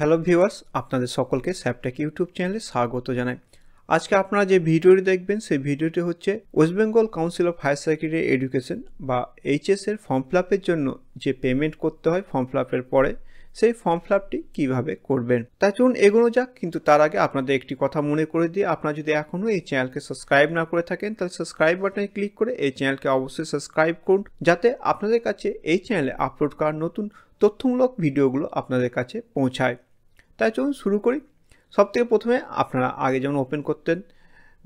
hello viewers আপনাদের সকলকে স্যাপটেক YouTube চ্যানেলে স্বাগত জানাই আজকে আপনারা যে ভিডিওটি দেখবেন সেই ভিডিওটি হচ্ছে West Bengal council of higher secondary education বা এইচএসের এর ফর্ম ফিলাপের জন্য যে পেমেন্ট করতে হয় ফর্ম ফিলাপের পরে সেই ফর্ম ফিলাপটি কীভাবে করবেন তাই চলুন এগোনো যাক কিন্তু তার আগে আপনাদের একটি কথা মনে করে দিয়ে আপনারা যদি এখনও এই চ্যানেলকে সাবস্ক্রাইব না করে থাকেন তাহলে সাবস্ক্রাইব বাটনে ক্লিক করে এই চ্যানেলকে অবশ্যই সাবস্ক্রাইব করুন যাতে আপনাদের কাছে এই চ্যানেলে আপলোড করার নতুন তথ্যমূলক ভিডিওগুলো আপনাদের কাছে পৌঁছায় তাই চলুন শুরু করি সব থেকে প্রথমে আপনারা আগে যেমন ওপেন করতেন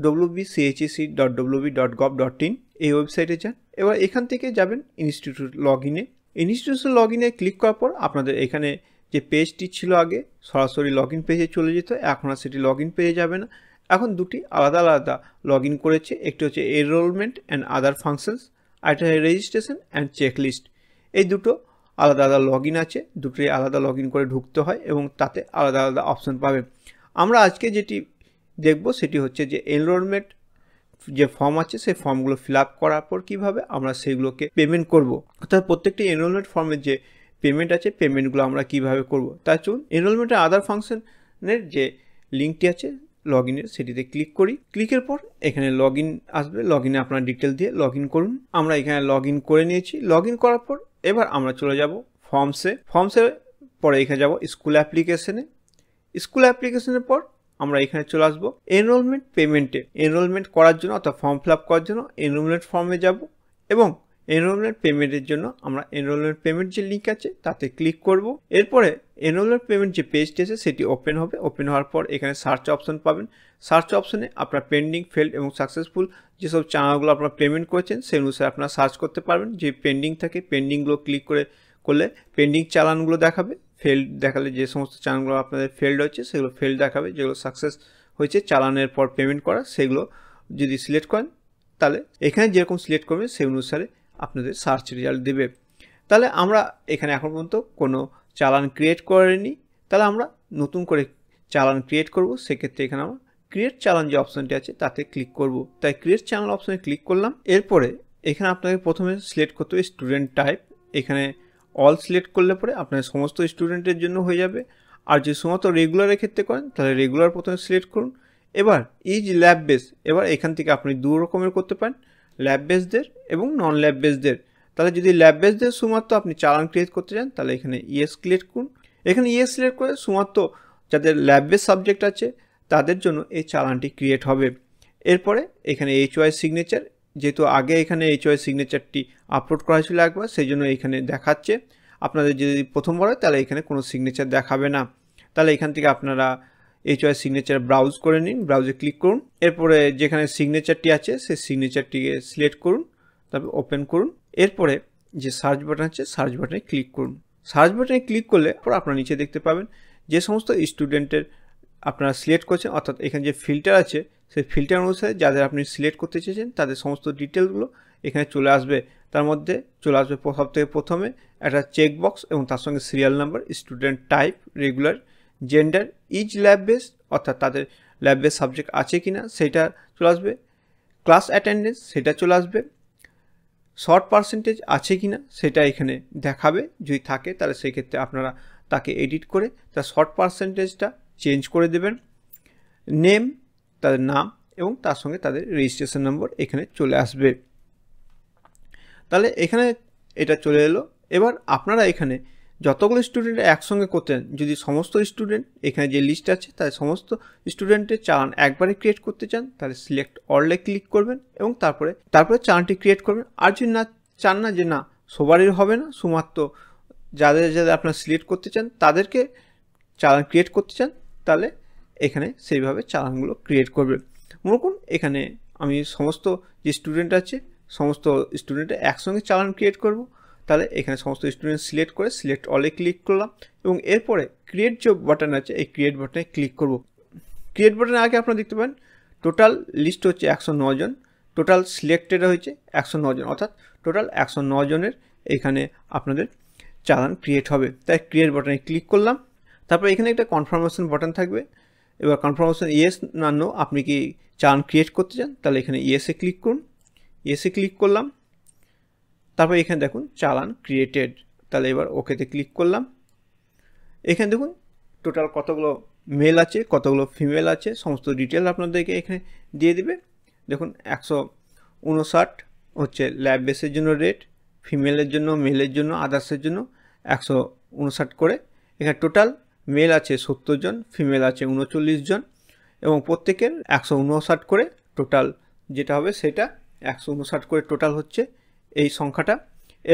WB CHSE dot WB dot gov dot in এই ওয়েবসাইটে যান এবার এখান থেকে যাবেন ইনস্টিটিউট লগ ইনে ইনস্টিটিউশন লগ ইনে ক্লিক করার পর আপনাদের এখানে যে পেজটি ছিল আগে সরাসরি লগ ইন পেজে চলে যেত এখন আর সেটি লগ ইন পেজে যাবে না এখন দুটি আলাদা আলাদা লগ ইন করেছে একটি হচ্ছে এনরোলমেন্ট অ্যান্ড আদার ফাংশনস একটা রেজিস্ট্রেশন অ্যান্ড চেকলিস্ট এই দুটো আলাদা আলাদা লগ আছে দুটোই আলাদা লগ করে ঢুকতে হয় এবং তাতে আলাদা আলাদা অপশান পাবে আমরা আজকে যেটি দেখব সেটি হচ্ছে যে এনরোলমেন্ট যে ফর্ম আছে সেই ফর্মগুলো ফিল আপ করার পর কীভাবে আমরা সেগুলোকে পেমেন্ট করব অর্থাৎ প্রত্যেকটি এনরোলমেন্ট ফর্মের যে পেমেন্ট আছে পেমেন্টগুলো আমরা কিভাবে করব তাই চলুন এনরোলমেন্টের আদার ফাংশনের যে লিঙ্কটি আছে লগ ইনের সেটিতে ক্লিক করি ক্লিকের পর এখানে লগ আসবে লগ ইনে আপনার ডিটেল দিয়ে লগ করুন আমরা এখানে লগ করে নিয়েছি লগ করার পর এবার আমরা চলে যাব ফর্মসে ফর্মসের পরে এখানে যাব স্কুল অ্যাপ্লিকেশনে স্কুল অ্যাপ্লিকেশনের পর আমরা এখানে চলে আসবো এনরোলমেন্ট পেমেন্টে এনরোলমেন্ট করার জন্য অর্থাৎ ফর্ম ফিল করার জন্য এনরোলমেন্ট ফর্মে যাব এবং এনরোলমেন্ট পেমেন্টের জন্য আমরা এনরোলমেন্ট পেমেন্ট যে লিঙ্ক আছে তাতে ক্লিক করব এরপরে এনরোলমেন্ট পেমেন্ট যে পেজটি আছে সেটি ওপেন হবে ওপেন হওয়ার পর এখানে সার্চ অপশন পাবেন সার্চ অপশনে আপনার পেন্ডিং ফেল্ড এবং সাকসেসফুল যেসব চ্যানেলগুলো আপনার পেমেন্ট করেছেন সেই অনুসারে আপনারা সার্চ করতে পারবেন যে পেন্ডিং থাকে পেন্ডিংগুলো ক্লিক করে করলে পেন্ডিং চালানগুলো দেখাবে ফেল্ড দেখালে যে সমস্ত চালানগুলো আপনাদের ফেল্ড হয়েছে সেগুলো ফেল্ড দেখাবে যেগুলো সাকসেস হয়েছে চালানের পর পেমেন্ট করা সেগুলো যদি সিলেক্ট করেন তাহলে এখানে যেরকম সিলেক্ট করবেন সেই অনুসারে আপনাদের সার্চ রেজাল্ট দেবে তাহলে আমরা এখানে এখন পর্যন্ত কোনো চালান ক্রিয়েট করেনি তাহলে আমরা নতুন করে চালান ক্রিয়েট করব সেক্ষেত্রে এখানে আমরা ক্রিয়েট চালান যে অপশানটি আছে তাতে ক্লিক করব তাই ক্রিয়েট চ্যানেল অপশানে ক্লিক করলাম এরপরে এখানে আপনাকে প্রথমে সিলেক্ট করতে হবে স্টুডেন্ট টাইপ এখানে অল সিলেক্ট করলে পরে আপনার সমস্ত স্টুডেন্টের জন্য হয়ে যাবে আর যে সমস্ত রেগুলারের ক্ষেত্রে করেন তাহলে রেগুলার প্রথমে সিলেক্ট করুন এবার ইজ ল্যাব বেস এবার এখান থেকে আপনি দু রকমের করতে পারেন ল্যাব বেসদের এবং নন ল্যাব বেসদের তাহলে যদি ল্যাব বেসদের শুধুমাত্র আপনি চালান ক্রিয়েট করতে চান তাহলে এখানে ইএস ক্রিয়েট করুন এখানে ইএস সিলেক্ট করে শুধুমাত্র যাদের ল্যাব বেস সাবজেক্ট আছে তাদের জন্য এই চালানটি ক্রিয়েট হবে এরপরে এখানে এইচ ওয়াই সিগনেচার যেহেতু আগে এখানে এইচ ওয়াই সিগনেচারটি আপলোড করা হয়েছিল একবার সেই জন্য এখানে দেখাচ্ছে আপনাদের যদি প্রথমবার হয় তাহলে এখানে কোনো সিগনেচার দেখাবে না তাহলে এখান থেকে আপনারা এইচ ওয়াই সিগনেচার ব্রাউজ করে নিন ব্রাউজে ক্লিক করুন এরপরে যেখানে সিগনেচারটি আছে সেই সিগনেচারটিকে সিলেক্ট করুন তারপর ওপেন করুন এরপরে যে সার্চ বাটন আছে সার্চ বাটনে ক্লিক করুন সার্চ বাটনে ক্লিক করলে পর আপনার নিচে দেখতে পাবেন যে সমস্ত স্টুডেন্টের আপনারা সিলেক্ট করছেন অর্থাৎ এখানে যে ফিল্টার আছে সেই ফিল্টার অনুসারে যাদের আপনি সিলেক্ট করতে চেয়েছেন তাদের সমস্ত ডিটেলগুলো এখানে চলে আসবে তার মধ্যে চলে আসবে সব থেকে প্রথমে একটা চেকবক্স এবং তার সঙ্গে serial number student type regular gender is lab base অর্থাৎ তাদের ল্যাব বেস সাবজেক্ট আছে কি না সেটা চলে আসবে ক্লাস অ্যাটেন্ডেন্স সেটা চলে আসবে শর্ট পার্সেন্টেজ আছে কি না সেটা এখানে দেখাবে যদি থাকে তাহলে সেই ক্ষেত্রে আপনারা তাকে এডিট করে তার শর্ট পার্সেন্টেজটা চেঞ্জ করে দেবেন নেম তাদের নাম এবং তার সঙ্গে তাদের রেজিস্ট্রেশন নম্বর এখানে চলে আসবে তাহলে এখানে এটা চলে এলো এবার আপনারা এখানে যতগুলো স্টুডেন্ট একসঙ্গে করতেন যদি সমস্ত স্টুডেন্ট এখানে যে লিস্ট আছে তাই সমস্ত স্টুডেন্টের চান একবারে ক্রিয়েট করতে চান তাহলে সিলেক্ট অলে ক্লিক করবেন এবং তারপরে তারপরে চানটি ক্রিয়েট করবেন আর যদি না চান না যে না সবারই হবে না শুধুমাত্র যাদের যাদের আপনার সিলেক্ট করতে চান তাদেরকে চালান ক্রিয়েট করতে চান তাহলে এখানে সেইভাবে চালানগুলো ক্রিয়েট করবেন মনে করুন এখানে আমি সমস্ত যে স্টুডেন্ট আছে সমস্ত স্টুডেন্টে একসঙ্গে চালান ক্রিয়েট করবো তাহলে এখানে সমস্ত স্টুডেন্ট সিলেক্ট করে সিলেক্ট অলে ক্লিক করলাম এবং এরপরে ক্রিয়েট যে বাটন আছে এই ক্রিয়েট বাটনে ক্লিক করব ক্রিয়েট বাটনে আগে আপনারা দেখতে পান টোটাল লিস্ট হচ্ছে একশো জন টোটাল সিলেক্টেড হয়েছে একশো জন অর্থাৎ টোটাল একশো জনের এখানে আপনাদের চালান ক্রিয়েট হবে তাই ক্রিয়েট বাটনে ক্লিক করলাম তারপর এখানে একটা কনফার্মেশন বাটন থাকবে এবার কনফার্মেশন ইয়েস না নো আপনি কি চালান ক্রিয়েট করতে চান তাহলে এখানে ইয়েসে ক্লিক করুন ইয়েসে ক্লিক করলাম তারপর এখানে দেখুন চালান ক্রিয়েটেড তাহলে এবার ওকেতে ক্লিক করলাম এখানে দেখুন টোটাল কতগুলো মেল আছে কতগুলো ফিমেল আছে সমস্ত ডিটেল আপনাদেরকে এখানে দিয়ে দিবে দেখুন একশো উনষাট হচ্ছে ল্যাব বেসের জন্য রেট ফিমেলের জন্য মেলের জন্য আদার্সের জন্য একশো উনষাট করে এখানে টোটাল মেল আছে সত্তর জন ফিমেল আছে উনচল্লিশ জন এবং প্রত্যেকের একশো উনষাট করে টোটাল যেটা হবে সেটা একশো উনষাট করে টোটাল হচ্ছে এই সংখ্যাটা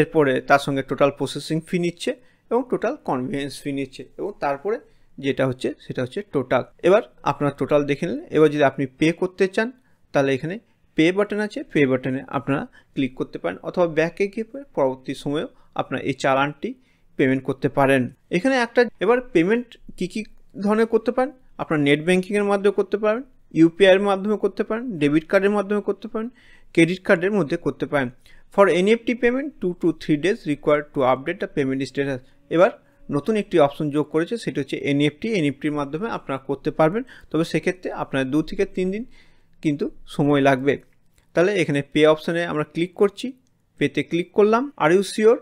এরপরে তার সঙ্গে টোটাল প্রসেসিং ফি নিচ্ছে এবং টোটাল কনভিনিয়েন্স ফি নিচ্ছে এবং তারপরে যেটা হচ্ছে সেটা হচ্ছে টোটাল এবার আপনার টোটাল দেখে নিলেন এবার যদি আপনি পে করতে চান তাহলে এখানে পে বাটন আছে পে বাটনে আপনারা ক্লিক করতে পারেন অথবা ব্যাকে গিয়ে পরবর্তী সময়েও আপনার এই চালানটি পেমেন্ট করতে পারেন এখানে একটা এবার পেমেন্ট কি কি ধরনের করতে পারেন আপনার নেট ব্যাঙ্কিংয়ের মাধ্যমে করতে পারেন ইউপিআইয়ের মাধ্যমে করতে পারেন ডেবিট কার্ডের মাধ্যমে করতে পারেন ক্রেডিট কার্ডের মধ্যে করতে পারেন for NFT payment two to three days required to update the payment status এবার নতুন একটি অপশন যোগ করেছে সেটি হচ্ছে এনএফটি এনএফটির মাধ্যমে আপনারা করতে পারবেন তবে সেক্ষেত্রে আপনার দু থেকে তিন দিন কিন্তু সময় লাগবে তাহলে এখানে পে অপশানে আমরা ক্লিক করছি পেতে ক্লিক করলাম are you sure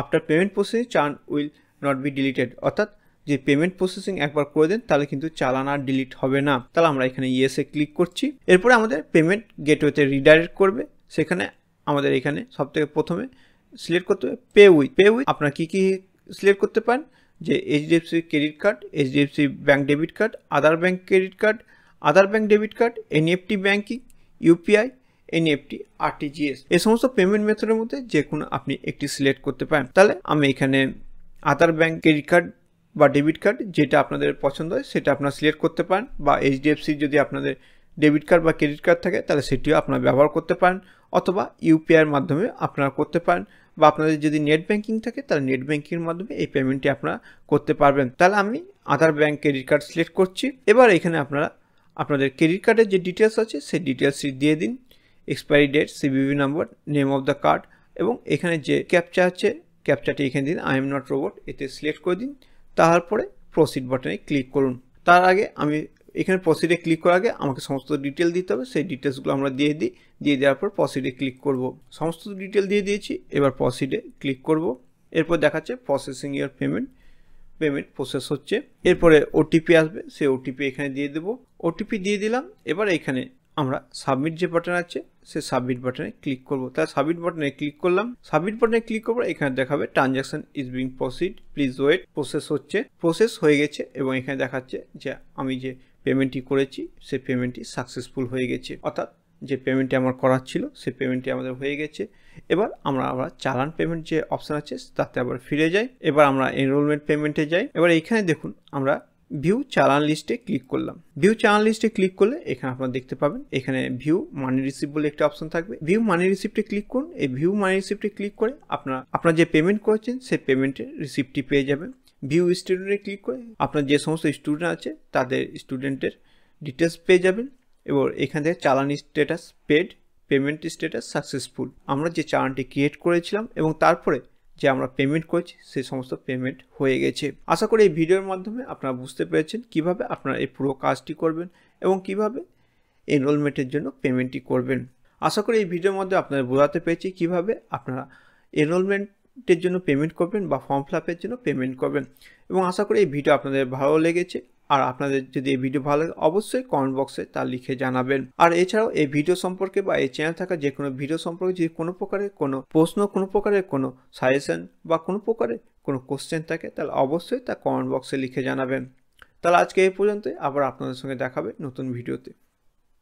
after payment processing চান উইল নট বি ডিলিটেড অর্থাৎ যে পেমেন্ট প্রসেসিং একবার করে দেন তাহলে কিন্তু চালান আর ডিলিট হবে না তাহলে আমরা এখানে ইয়েসে ক্লিক করছি এরপরে আমাদের পেমেন্ট গেটওয়েতে রিডাইরেক্ট করবে সেখানে আমাদের এখানে সবথেকে প্রথমে সিলেক্ট করতে হবে পে উইথ পে উইথ আপনারা কী কী সিলেক্ট করতে পারেন যে HDFC credit card HDFC bank debit card other bank credit card other bank debit card NFT banking UPI NFT RTGS এই সমস্ত পেমেন্ট মেথডের মধ্যে যে কোনো আপনি একটি সিলেক্ট করতে পারেন তাহলে আমি এখানে আদার ব্যাঙ্ক ক্রেডিট কার্ড বা ডেবিট কার্ড যেটা আপনাদের পছন্দ হয় সেটা আপনারা সিলেক্ট করতে পারেন বা এইচডিএফসি যদি আপনাদের ডেবিট কার্ড বা ক্রেডিট কার্ড থাকে তাহলে সেটিও আপনারা ব্যবহার করতে পারেন অথবা ইউপিআইয়ের মাধ্যমে আপনারা করতে পারেন বা আপনাদের যদি নেট ব্যাঙ্কিং থাকে তাহলে নেট ব্যাঙ্কিংয়ের মাধ্যমে এই পেমেন্টটি আপনারা করতে পারবেন তাহলে আমি other bank credit card select করছি এবার এখানে আপনারা আপনাদের ক্রেডিট কার্ডের যে ডিটেলস আছে সেই ডিটেলসটি দিয়ে দিন expiry date CVV number name of the card এবং এখানে যে ক্যাপচা আছে ক্যাপচাটি এখানে দিন আই এম নট রোবট এতে সিলেক্ট করে দিন তারপরে প্রসিড বাটনে ক্লিক করুন তার আগে আমি এখানে প্রসিডে ক্লিক করার আগে আমাকে সমস্ত ডিটেল দিতে হবে সেই ডিটেলসগুলো আমরা দিয়ে দিই দিয়ে দেওয়ার পর প্রসিডে ক্লিক করব সমস্ত ডিটেল দিয়ে দিয়েছি এবার প্রসিডে ক্লিক করব এরপর দেখাচ্ছে processing your payment payment process হচ্ছে এরপরে ওটিপি আসবে সেই ওটিপি এখানে দিয়ে দেব ওটিপি দিয়ে দিলাম এবার এখানে আমরা সাবমিট যে বাটন আছে সে সাবমিট বাটনে ক্লিক করব তার সাবমিট বাটনে ক্লিক করলাম সাবমিট বাটনে ক্লিক করবো এখানে দেখাবে transaction is being proceed please wait process হচ্ছে প্রসেস হয়ে গেছে এবং এখানে দেখাচ্ছে যে আমি যে পেমেন্টটি করেছি সে পেমেন্টটি সাকসেসফুল হয়ে গেছে অর্থাৎ যে পেমেন্টটি আমার করার ছিল সে পেমেন্টটি আমাদের হয়ে গেছে এবার আমরা আবার চালান পেমেন্ট যে অপশান আছে তাতে আবার ফিরে যাই এবার আমরা এনরোলমেন্ট পেমেন্টে যাই এবার এইখানে দেখুন আমরা ভিউ চালান লিস্টে ক্লিক করলাম ভিউ চালান লিস্টে ক্লিক করলে এখানে আপনারা দেখতে পাবেন এখানে ভিউ মানি রিসিভ বলে একটা অপশন থাকবে ভিউ মানি রিসিপ্টে ক্লিক করুন এই ভিউ মানি রিসিপ্টে ক্লিক করে আপনারা আপনারা যে পেমেন্ট করেছেন সেই পেমেন্টের রিসিপ্টটি পেয়ে যাবেন ভিউ স্টুডেন্টে ক্লিক করে আপনার যে সমস্ত স্টুডেন্ট আছে তাদের স্টুডেন্টের ডিটেলস পেয়ে যাবেন এবং এখান থেকে চালানি status paid payment status successful আমরা যে চালানটি ক্রিয়েট করেছিলাম এবং তারপরে যে আমরা পেমেন্ট করেছি সেই সমস্ত পেমেন্ট হয়ে গেছে আশা করি এই ভিডিওর মাধ্যমে আপনারা বুঝতে পেরেছেন কিভাবে আপনারা এই পুরো কাজটি করবেন এবং কিভাবে এনরোলমেন্টের জন্য পেমেন্টটি করবেন আশা করি এই ভিডিওর মধ্যে আপনাদের বোঝাতে পেরেছি কিভাবে আপনারা এনরোলমেন্ট টের জন্য পেমেন্ট করবেন বা ফর্ম ফিল আপের জন্য পেমেন্ট করবেন এবং আশা করি এই ভিডিও আপনাদের ভালো লেগেছে আর আপনাদের যদি এই ভিডিও ভালো লাগে অবশ্যই কমেন্ট বক্সে তা লিখে জানাবেন আর এছাড়াও এই ভিডিও সম্পর্কে বা এই চ্যানেল থাকা যে কোনো ভিডিও সম্পর্কে যদি কোনো প্রকারের কোনো প্রশ্ন কোনো প্রকারের কোনো সাজেশন বা কোনো প্রকারের কোনো কোশ্চেন থাকে তাহলে অবশ্যই তা কমেন্ট বক্সে লিখে জানাবেন তাহলে আজকে এই পর্যন্ত আবার আপনাদের সঙ্গে দেখাবে নতুন ভিডিওতে